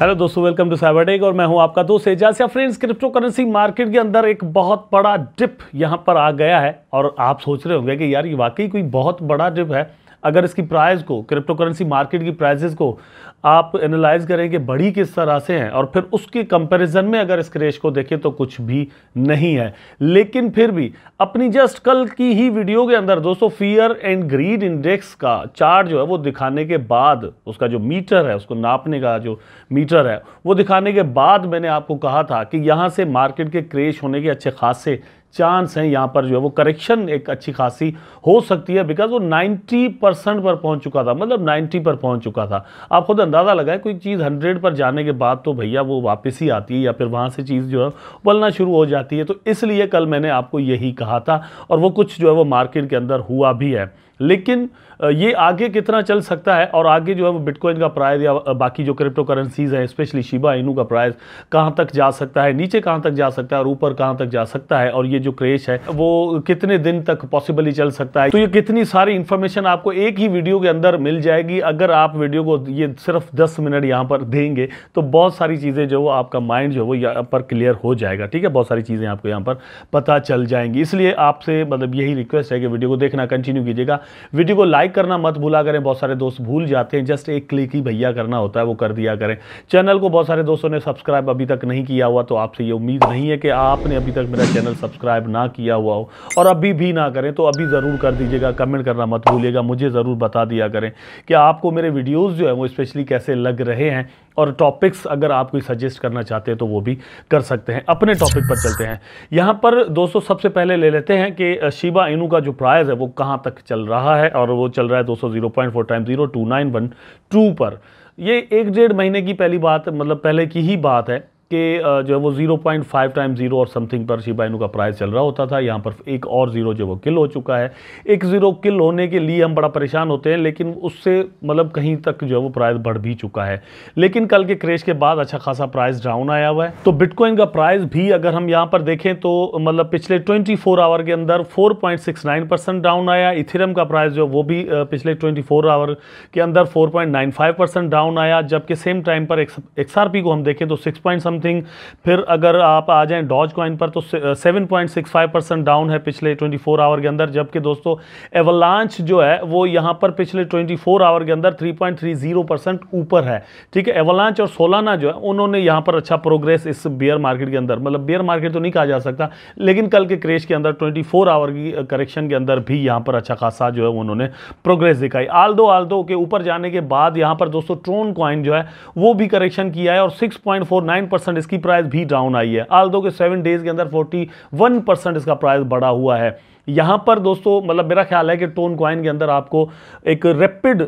hello दोस्तों welcome to cyber tech और मैं हूं आपका दोस्त एजाज या फ्रेंड्स क्रिप्टो करेंसी मार्केट के अंदर एक बहुत बड़ा डिप यहां पर आ गया है और आप सोच रहे होंगे कि यार ये वाकई कोई बहुत बड़ा डिप है अगर इसकी प्राइस को क्रिप्टो करेंसी मार्केट की प्राइजेस को आप एनालाइज करें कि बड़ी किस तरह से हैं और फिर उसके कंपैरिजन में अगर इस क्रेश को देखें तो कुछ भी नहीं है लेकिन फिर भी अपनी जस्ट कल की ही वीडियो के अंदर दोस्तों फियर एंड ग्रीड इंडेक्स का चार्ट जो है वो दिखाने के बाद उसका जो मीटर है उसको नापने का जो मीटर है वो दिखाने के बाद मैंने आपको कहा था कि यहाँ से मार्केट के क्रेश होने के अच्छे खासे चांस हैं यहाँ पर जो है वो करेक्शन एक अच्छी खासी हो सकती है बिकॉज वो 90 परसेंट पर पहुँच चुका था मतलब 90 पर पहुँच चुका था आप खुद अंदाज़ा लगाएं कोई चीज़ 100 पर जाने के बाद तो भैया वो वापस ही आती है या फिर वहाँ से चीज़ जो है बलना शुरू हो जाती है तो इसलिए कल मैंने आपको यही कहा था और वो कुछ जो है वो मार्केट के अंदर हुआ भी है लेकिन ये आगे कितना चल सकता है और आगे जो है वो बिटकॉइन का प्राइस या बाकी जो क्रिप्टो करेंसीज हैं स्पेशली शिबा इनू का प्राइस कहाँ तक जा सकता है नीचे कहाँ तक जा सकता है और ऊपर कहाँ तक जा सकता है और ये जो क्रेश है वो कितने दिन तक पॉसिबली चल सकता है तो ये कितनी सारी इन्फॉर्मेशन आपको एक ही वीडियो के अंदर मिल जाएगी अगर आप वीडियो को ये सिर्फ दस मिनट यहाँ पर देंगे तो बहुत सारी चीज़ें जो आपका माइंड जो है वो यहाँ पर क्लियर हो जाएगा ठीक है बहुत सारी चीज़ें आपको यहाँ पर पता चल जाएंगी इसलिए आपसे मतलब यही रिक्वेस्ट है कि वीडियो को देखना कंटिन्यू कीजिएगा वीडियो को लाइक लाइक करना मत भूला करें बहुत सारे दोस्त भूल जाते हैं जस्ट एक क्लिक ही भैया करना होता है वो कर दिया करें चैनल को बहुत सारे दोस्तों ने सब्सक्राइब अभी तक नहीं किया हुआ तो आपसे ये उम्मीद नहीं है कि आपने अभी तक मेरा चैनल सब्सक्राइब ना किया हुआ हो और अभी भी ना करें तो अभी ज़रूर कर दीजिएगा कमेंट करना मत भूलिएगा मुझे ज़रूर बता दिया करें कि आपको मेरे वीडियोज़ जो है वो स्पेशली कैसे लग रहे हैं और टॉपिक्स अगर आप कोई सजेस्ट करना चाहते हैं तो वो भी कर सकते हैं अपने टॉपिक पर चलते हैं यहाँ पर दोस्तों सबसे पहले ले लेते हैं कि शिबा इनू का जो प्राइस है वो कहाँ तक चल रहा है और वो चल रहा है दोस्तों time zero two nine one two पर ये एक डेढ़ महीने की पहली बात मतलब पहले की ही बात है के जो है वो zero point five time zero और समथिंग पर शिबा का प्राइस चल रहा होता था यहाँ पर एक और ज़ीरो जो वो किल हो चुका है एक ज़ीरो किल होने के लिए हम बड़ा परेशान होते हैं लेकिन उससे मतलब कहीं तक जो है वो प्राइस बढ़ भी चुका है लेकिन कल के क्रेश के बाद अच्छा खासा प्राइस डाउन आया हुआ है तो बिटकॉइन का प्राइस भी अगर हम यहाँ पर देखें तो मतलब पिछले ट्वेंटी आवर के अंदर फोर डाउन आया इथिरम का प्राइस जो वो भी पिछले ट्वेंटी आवर के अंदर फोर डाउन आया जबकि सेम टाइम पर एक्स को हम देखें तो सिक्स पॉइंट समथिंग फिर अगर आप आ जाएं डॉज कॉइन पर तो seven point six five percent down है पिछले ट्वेंटी फोर आवर के अंदर जबकि दोस्तों एवलांच जो है वो यहां पर पिछले ट्वेंटी फोर आवर के अंदर 3.30 परसेंट ऊपर है ठीक है एवलांच और सोलाना जो है उन्होंने यहां पर अच्छा प्रोग्रेस इस बियर मार्केट के अंदर मतलब बियर मार्केट तो नहीं कहा जा सकता लेकिन कल के क्रेश के अंदर ट्वेंटी आवर की करेक्शन के अंदर भी यहाँ पर अच्छा खासा जो है उन्होंने प्रोग्रेस दिखाई आल दो के ऊपर जाने के बाद यहाँ पर दोस्तों ट्रोन कॉइन जो है वो भी करेक्शन किया है और 6.49 परसेंट इसकी प्राइस भी डाउन आई है आल दो के सेवन डेज के अंदर फोर्टी वन परसेंट इसका प्राइस बढ़ा हुआ है यहाँ पर दोस्तों मतलब मेरा ख्याल है कि टोन क्वाइन के अंदर आपको एक रैपिड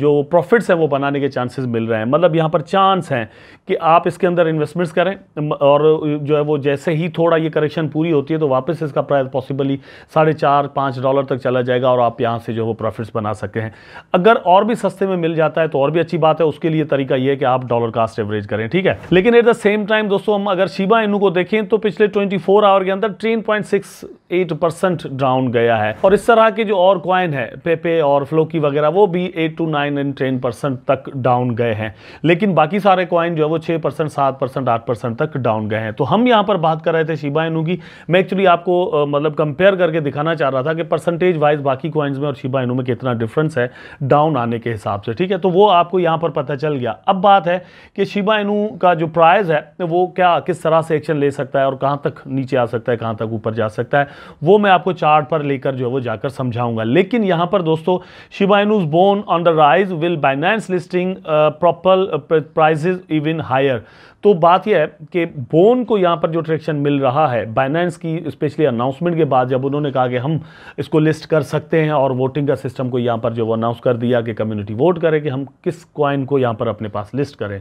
जो प्रॉफिट्स हैं वो बनाने के चांसेस मिल रहे हैं मतलब यहाँ पर चांस हैं कि आप इसके अंदर इन्वेस्टमेंट्स करें और जो है वो जैसे ही थोड़ा ये करेक्शन पूरी होती है तो वापस इसका प्राइस पॉसिबली साढ़े चार पाँच डॉलर तक चला जाएगा और आप यहाँ से जो है वो प्रॉफिट्स बना सकते हैं अगर और भी सस्ते में मिल जाता है तो और भी अच्छी बात है उसके लिए तरीका यह है कि आप डॉलर कास्ट एवरेज करें ठीक है लेकिन एट द सेम टाइम दोस्तों हम अगर शिबा इनू को देखें तो पिछले ट्वेंटी आवर के अंदर ट्रेन point six eight percent down गया है और इस तरह के जो और कॉइन है पेपे और फ्लोकी वगैरह वो भी eight two nine and ten percent तक डाउन गए हैं लेकिन बाकी सारे कॉइन जो है वो छः परसेंट सात परसेंट आठ परसेंट तक डाउन गए हैं तो हम यहाँ पर बात कर रहे थे शिबा इनू की मैं एक्चुअली आपको मतलब कंपेयर करके दिखाना चाह रहा था कि परसेंटेज वाइज बाकी कॉइन्स में और शिबा इनू में कितना डिफरेंस है डाउन आने के हिसाब से ठीक है तो वो आपको यहाँ पर पता चल गया अब बात है कि शिबा इनू का जो प्राइज़ है वो क्या किस तरह से एक्शन ले सकता है और कहाँ तक नीचे आ सकता है कहाँ तक ऊपर जा सकता है वो मैं आपको चार्ट पर लेकर जो है वो जाकर समझाऊंगा लेकिन यहां पर दोस्तों Shiba Inu's bone on the rise will Binance listing propel prices even higher तो बात यह है कि बोन को यहाँ पर जो ट्रैक्शन मिल रहा है बाइनेंस की स्पेशली अनाउंसमेंट के बाद जब उन्होंने कहा कि हम इसको लिस्ट कर सकते हैं और वोटिंग का सिस्टम को यहाँ पर जो वो अनाउंस कर दिया कि कम्युनिटी वोट करे कि हम किस क्वाइन को यहाँ पर अपने पास लिस्ट करें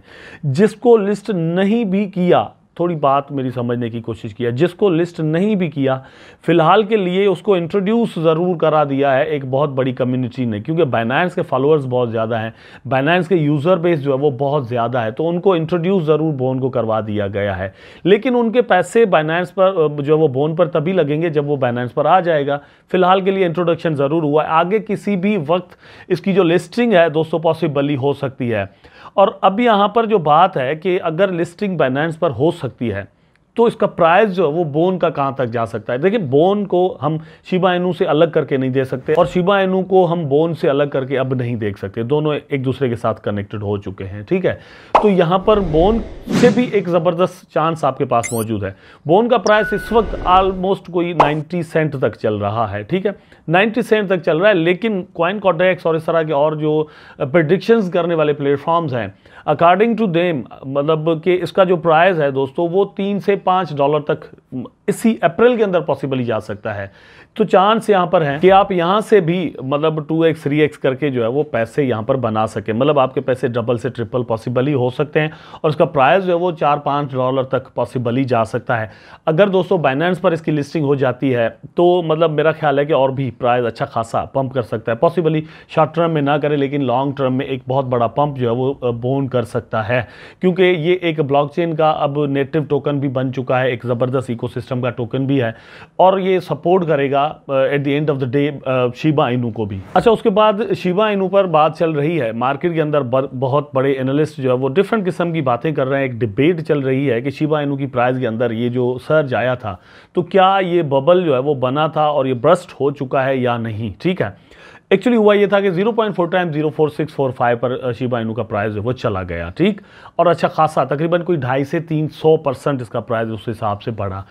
जिसको लिस्ट नहीं भी किया थोड़ी बात मेरी समझने की कोशिश किया जिसको लिस्ट नहीं भी किया फिलहाल के लिए उसको इंट्रोड्यूस ज़रूर करा दिया है एक बहुत बड़ी कम्युनिटी ने क्योंकि बाइनांस के फॉलोअर्स बहुत ज़्यादा हैं बाइनांस के यूज़र बेस जो है वो बहुत ज़्यादा है तो उनको इंट्रोड्यूस ज़रूर बोन को करवा दिया गया है लेकिन उनके पैसे बाइनांस पर जो है वो बोन पर तभी लगेंगे जब वो बाइनांस पर आ जाएगा फिलहाल के लिए इंट्रोडक्शन ज़रूर हुआ आगे किसी भी वक्त इसकी जो लिस्टिंग है दोस्तों पॉसिबली हो सकती है और अब यहाँ पर जो बात है कि अगर लिस्टिंग बाइनेंस पर हो सकती है तो इसका प्राइस जो है वो बोन का कहाँ तक जा सकता है देखिए बोन को हम शिबा इनू से अलग करके नहीं दे सकते और शिबा इनू को हम बोन से अलग करके अब नहीं देख सकते दोनों एक दूसरे के साथ कनेक्टेड हो चुके हैं ठीक है तो यहाँ पर बोन से भी एक ज़बरदस्त चांस आपके पास मौजूद है बोन का प्राइस इस वक्त ऑलमोस्ट कोई नाइन्टी सेंट तक चल रहा है ठीक है नाइन्टी सेंट तक चल रहा है लेकिन क्वाइन कॉन्ट्रैक्ट्स और इस तरह के और जो प्रडिक्शंस करने वाले प्लेटफॉर्म्स हैं अकॉर्डिंग टू देम मतलब कि इसका जो प्राइस है दोस्तों वो तीन से पाँच डॉलर तक इसी अप्रैल के अंदर पॉसिबली जा सकता है तो चांस यहाँ पर है कि आप यहाँ से भी मतलब टू एक्स थ्री एक्स करके जो है वो पैसे यहाँ पर बना सके मतलब आपके पैसे डबल से ट्रिपल पॉसिबल ही हो सकते हैं और उसका प्राइस जो है वो चार पाँच डॉलर तक पॉसिबल ही जा सकता है अगर दोस्तों बाइनेंस पर इसकी लिस्टिंग हो जाती है तो मतलब मेरा ख्याल है कि और भी प्राइस अच्छा खासा पंप कर सकता है पॉसिबली शॉर्ट टर्म में ना करें लेकिन लॉन्ग टर्म में एक बहुत बड़ा पंप जो है वो बोन कर सकता है क्योंकि ये एक ब्लॉकचेन का अब नेटिव टोकन भी बन चुका है एक ज़बरदस्त इकोसिस्टम का टोकन भी है और ये सपोर्ट करेगा मिला at the end of the day Shiba Inu को भी अच्छा उसके बाद शिबा इनू पर बात चल रही है मार्केट के अंदर बहुत बड़े एनालिस्ट जो है वो डिफरेंट किस्म की बातें कर रहे हैं एक डिबेट चल रही है कि शिबा इनू की प्राइस के अंदर ये जो सर्ज आया था तो क्या ये बबल जो है वो बना था और ये ब्रस्ट हो चुका है या नहीं ठीक है एक्चुअली हुआ ये था कि 0.4 टाइम जीरो पर शिबा इनू का प्राइस है वो चला गया ठीक और अच्छा खासा तकरीबन कोई ढाई से तीन सौ परसेंट इसका प्राइस उस हिसाब से बढ़ा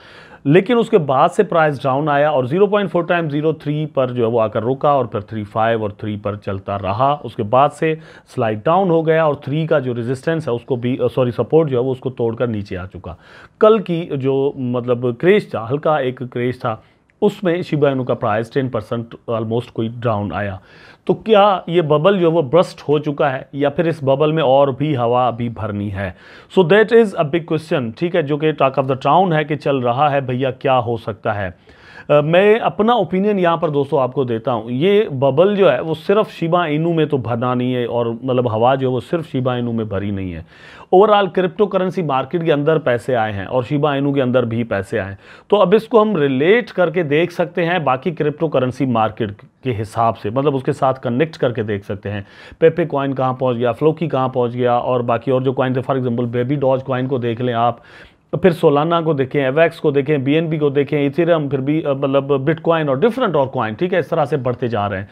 लेकिन उसके बाद से प्राइस डाउन आया और 0.4 टाइम जीरो पर जो है वो आकर रुका और फिर 35 और 3 पर चलता रहा उसके बाद से स्लाइड डाउन हो गया और 3 का जो रेजिस्टेंस है उसको भी सॉरी सपोर्ट जो है वो उसको तोड़कर नीचे आ चुका कल की जो मतलब क्रेज था हल्का एक क्रेज था उसमें शिबा का प्राइस टेन परसेंट ऑलमोस्ट कोई डाउन आया तो क्या ये बबल जो वो ब्रस्ट हो चुका है या फिर इस बबल में और भी हवा अभी भरनी है so that is a big question ठीक है जो कि टॉक ऑफ द टाउन है कि चल रहा है भैया क्या हो सकता है मैं अपना ओपिनियन यहाँ पर दोस्तों आपको देता हूँ ये बबल जो है वो सिर्फ शिबा इनू में तो भरना नहीं है और मतलब हवा जो है वो सिर्फ शिबा इनू में भरी नहीं है ओवरऑल क्रिप्टो करेंसी मार्केट के अंदर पैसे आए हैं और शिबा इनू के अंदर भी पैसे आए हैं तो अब इसको हम रिलेट करके देख सकते हैं बाकी क्रिप्टो करेंसी मार्केट के हिसाब से मतलब उसके साथ कनेक्ट करके देख सकते हैं पेपे कॉइन कहाँ पहुँच गया फ्लोकी कहाँ पहुँच गया और बाकी और जो कॉइन थे for example baby Doge coin को देख लें आप तो फिर सोलाना को देखें एवैक्स को देखें बीएनबी को देखें इथेरियम फिर भी मतलब बिटकॉइन और डिफरेंट और क्वाइन ठीक है इस तरह से बढ़ते जा रहे हैं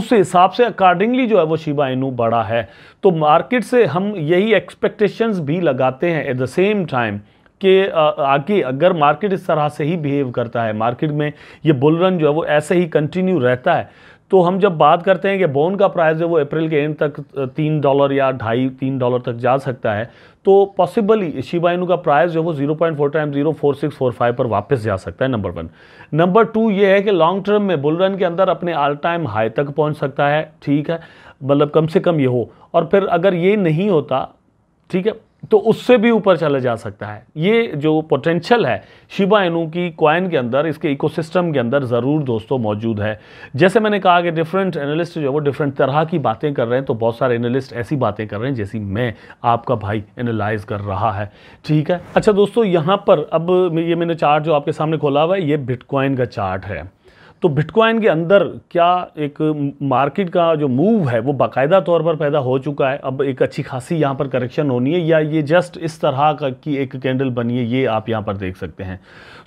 उस हिसाब से अकॉर्डिंगली जो है वो शिबा इनू बढ़ा है तो मार्केट से हम यही एक्सपेक्टेशंस भी लगाते हैं एट द सेम टाइम कि आगे अगर मार्केट इस तरह से ही बिहेव करता है मार्केट में ये बुलरन जो है वो ऐसे ही कंटिन्यू रहता है तो हम जब बात करते हैं कि बोन का प्राइस है वो अप्रैल के एंड तक तीन डॉलर या ढाई तीन डॉलर तक जा सकता है तो पॉसिबली शिबा का प्राइस जो है वो zero point four time zero four six four five पर वापस जा सकता है नंबर वन नंबर टू ये है कि लॉन्ग टर्म में बुल रन के अंदर अपने ऑल टाइम हाई तक पहुंच सकता है ठीक है मतलब कम से कम ये हो और फिर अगर ये नहीं होता ठीक है तो उससे भी ऊपर चला जा सकता है ये जो पोटेंशियल है शिबा इनू की क्वाइन के अंदर इसके इकोसिस्टम के अंदर ज़रूर दोस्तों मौजूद है जैसे मैंने कहा कि डिफरेंट एनालिस्ट जो है वो डिफरेंट तरह की बातें कर रहे हैं तो बहुत सारे एनालिस्ट ऐसी बातें कर रहे हैं जैसी मैं आपका भाई एनालाइज कर रहा है ठीक है अच्छा दोस्तों यहाँ पर अब ये मैंने चार्ट जो आपके सामने खोला हुआ है ये बिटकॉइन का चार्ट है तो बिटकॉइन के अंदर क्या एक मार्केट का जो मूव है वो बाकायदा तौर पर पैदा हो चुका है अब एक अच्छी खासी यहाँ पर करेक्शन होनी है या ये जस्ट इस तरह का की एक कैंडल बनी है ये आप यहाँ पर देख सकते हैं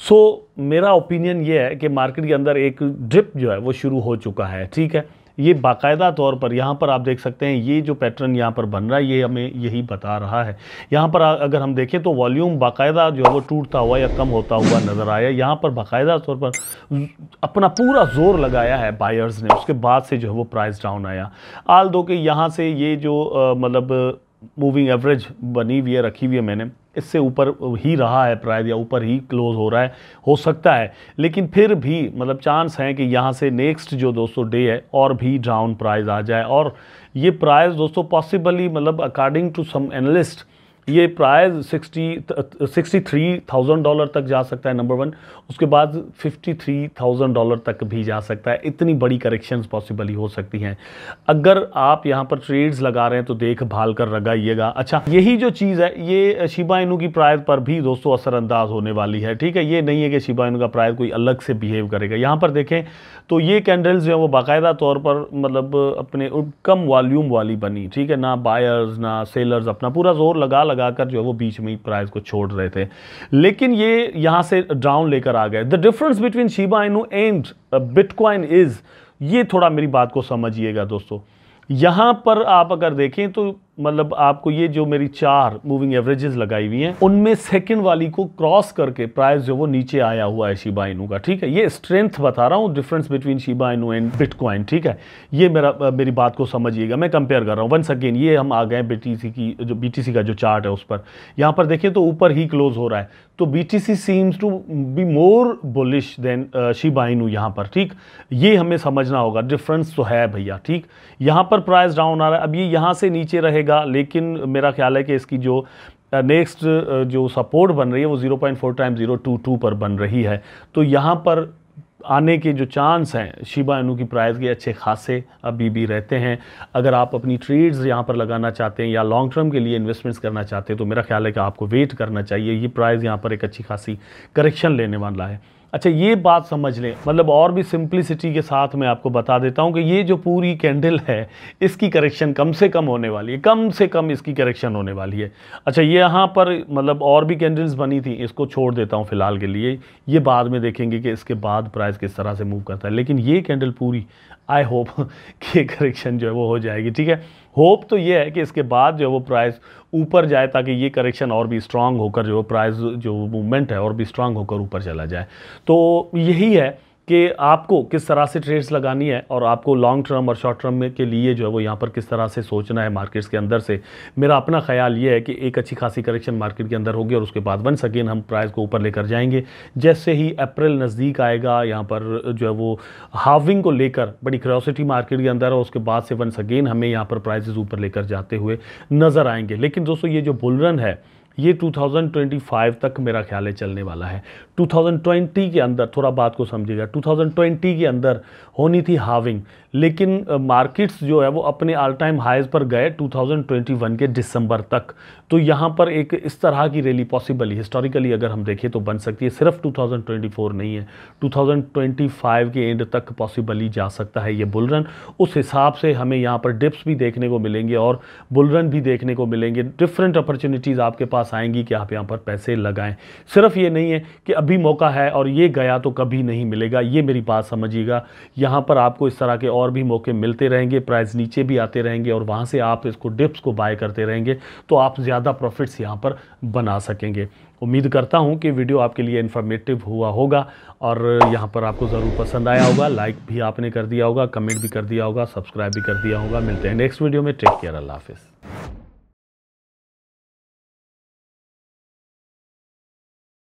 सो so, मेरा ओपिनियन ये है कि मार्केट के अंदर एक ड्रिप जो है वो शुरू हो चुका है ठीक है ये बाकायदा तौर पर यहाँ पर आप देख सकते हैं ये जो पैटर्न यहाँ पर बन रहा है ये हमें यही बता रहा है यहाँ पर अगर हम देखें तो वॉल्यूम बाकायदा जो है वो टूटता हुआ या कम होता हुआ नज़र आया यहाँ पर बाकायदा तौर पर अपना पूरा जोर लगाया है बायर्स ने उसके बाद से जो है वो प्राइस डाउन आया आल दो के यहाँ से ये जो मतलब मूविंग एवरेज बनी हुई है रखी हुई है मैंने इससे ऊपर ही रहा है प्राइस या ऊपर ही क्लोज हो रहा है हो सकता है लेकिन फिर भी मतलब चांस हैं कि यहाँ से नेक्स्ट जो दोस्तों डे है और भी डाउन प्राइस आ जाए और ये प्राइस दोस्तों पॉसिबली मतलब अकॉर्डिंग टू सम एनालिस्ट ये price sixty sixty three thousand dollar तक जा सकता है नंबर वन उसके बाद फिफ्टी थ्री थाउजेंड डॉलर तक भी जा सकता है इतनी बड़ी करेक्शन पॉसिबल ही हो सकती हैं अगर आप यहाँ पर ट्रेड्स लगा रहे हैं तो देखभाल कर लगाइएगा अच्छा यही जो चीज़ है ये शिबा uh, इनू की प्राइस पर भी दोस्तों असरअंदाज होने वाली है ठीक है ये नहीं है कि शिबा इनू का प्राइस कोई अलग से बिहेव करेगा यहाँ पर देखें तो ये कैंडल्स जो है वो बाकायदा तौर पर मतलब अपने कम वॉल्यूम वाली बनी ठीक है ना बायर्स ना सेलर्स अपना पूरा जोर लगा लगा लगाकर जो है वो बीच में ही प्राइस को छोड़ रहे थे लेकिन ये यहां से ड्राउन लेकर आ गए द डिफरेंस बिटवीन शीबा इनू एंड बिटकॉइन इज़ ये थोड़ा मेरी बात को समझिएगा दोस्तों यहां पर आप अगर देखें तो मतलब आपको ये जो मेरी चार मूविंग एवरेजेस लगाई हुई हैं उनमें सेकंड वाली को क्रॉस करके प्राइस जो वो नीचे आया हुआ है शिबा इनू का ठीक है ये स्ट्रेंथ बता रहा हूँ difference between Shiba Inu and bitcoin ठीक है ये मेरा मेरी बात को समझिएगा मैं कंपेयर कर रहा हूँ वंस अगेन ये हम आ गए बी की जो बी का जो चार्ट है उस पर यहाँ पर देखिए तो ऊपर ही क्लोज हो रहा है तो B T C seems to be more bullish than Shiba Inu यहाँ पर ठीक ये हमें समझना होगा डिफरेंस तो है भैया ठीक यहाँ पर प्राइस डाउन आ रहा है अब ये यहाँ से नीचे रहेगा रहेगा लेकिन मेरा ख्याल है कि इसकी जो नेक्स्ट जो सपोर्ट बन रही है वो 0.4 टाइम टू पर बन रही है तो यहाँ पर आने के जो चांस हैं शिबा इनू की प्राइस के अच्छे खासे अभी भी रहते हैं अगर आप अपनी ट्रेड्स यहाँ पर लगाना चाहते हैं या लॉन्ग टर्म के लिए इन्वेस्टमेंट्स करना चाहते हैं तो मेरा ख्याल है कि आपको वेट करना चाहिए ये प्राइस यहाँ पर एक अच्छी खासी करेक्शन लेने वाला है अच्छा ये बात समझ लें मतलब और भी सिंप्लिसिटी के साथ मैं आपको बता देता हूँ कि ये जो पूरी कैंडल है इसकी करेक्शन कम से कम होने वाली है कम से कम इसकी करेक्शन होने वाली है अच्छा ये यहाँ पर मतलब और भी कैंडल्स बनी थी इसको छोड़ देता हूँ फ़िलहाल के लिए ये बाद में देखेंगे कि इसके बाद प्राइस किस तरह से मूव करता है लेकिन ये कैंडल पूरी आई होप कि करेक्शन जो है वो हो जाएगी ठीक है होप तो ये है कि इसके बाद जो है वो प्राइस ऊपर जाए ताकि ये करेक्शन और भी स्ट्रांग होकर जो प्राइस जो मूवमेंट है और भी स्ट्रांग होकर ऊपर चला जाए तो यही है कि आपको किस तरह से ट्रेड्स लगानी है और आपको लॉन्ग टर्म और शॉर्ट टर्म में के लिए जो है वो यहाँ पर किस तरह से सोचना है मार्केट्स के अंदर से मेरा अपना ख्याल ये है कि एक अच्छी खासी करेक्शन मार्केट के अंदर होगी और उसके बाद वन अगेन हम प्राइस को ऊपर लेकर जाएंगे जैसे ही अप्रैल नज़दीक आएगा यहाँ पर जो है वो हाविंग को लेकर बड़ी क्रॉसिटी मार्केट के अंदर और उसके बाद से वंस अगेन हमें यहाँ पर प्राइजेज़ ऊपर लेकर जाते हुए नज़र आएंगे लेकिन दोस्तों ये जो बुलरन है ये 2025 तक मेरा ख्याल है चलने वाला है 2020 के अंदर थोड़ा बात को समझिएगा 2020 के अंदर होनी थी हाविंग लेकिन मार्केट्स जो है वो अपने ऑल टाइम हाइज पर गए 2021 के दिसंबर तक तो यहाँ पर एक इस तरह की रैली पॉसिबल हिस्टोरिकली अगर हम देखें तो बन सकती है सिर्फ 2024 नहीं है 2025 के एंड तक पॉसिबली जा सकता है ये बुलरन उस हिसाब से हमें यहाँ पर डिप्स भी देखने को मिलेंगे और बुलरन भी देखने को मिलेंगे डिफरेंट अपॉर्चुनिटीज़ आपके पास आएंगी कि आप यहाँ पर पैसे लगाएं सिर्फ ये नहीं है कि अभी मौका है और ये गया तो कभी नहीं मिलेगा ये मेरी बात समझिएगा यहाँ पर आपको इस तरह के और भी मौके मिलते रहेंगे प्राइस नीचे भी आते रहेंगे और वहाँ से आप इसको डिप्स को बाय करते रहेंगे तो आप ज़्यादा प्रॉफिट्स यहाँ पर बना सकेंगे उम्मीद करता हूँ कि वीडियो आपके लिए इन्फॉर्मेटिव हुआ होगा और यहाँ पर आपको ज़रूर पसंद आया होगा लाइक भी आपने कर दिया होगा कमेंट भी कर दिया होगा सब्सक्राइब भी कर दिया होगा मिलते हैं नेक्स्ट वीडियो में टेक केयर अल्लाह हाफिज़